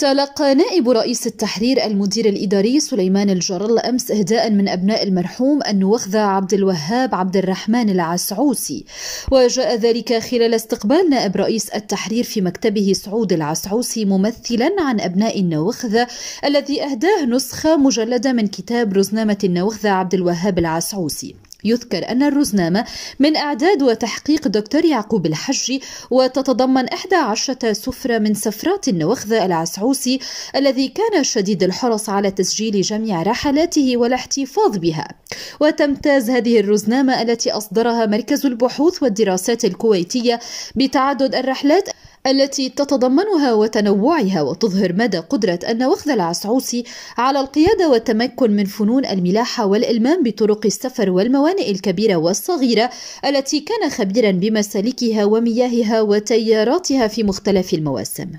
تلقى نائب رئيس التحرير المدير الإداري سليمان الجرل أمس إهداء من أبناء المرحوم النوخذة عبد الوهاب عبد الرحمن العسعوسي وجاء ذلك خلال استقبال نائب رئيس التحرير في مكتبه سعود العسعوسي ممثلا عن أبناء النوخذة الذي أهداه نسخة مجلدة من كتاب رزنامة النوخذة عبد الوهاب العسعوسي يذكر أن الرزنامة من إعداد وتحقيق دكتور يعقوب الحجي وتتضمن إحدى عشرة سفرة من سفرات النوخذة العسعوسي الذي كان شديد الحرص على تسجيل جميع رحلاته والاحتفاظ بها وتمتاز هذه الرزنامة التي أصدرها مركز البحوث والدراسات الكويتية بتعدد الرحلات التي تتضمنها وتنوعها وتظهر مدى قدرة أن وخذ العسعوسي على القيادة والتمكن من فنون الملاحة والإلمام بطرق السفر والموانئ الكبيرة والصغيرة التي كان خبيرا بمسالكها ومياهها وتياراتها في مختلف المواسم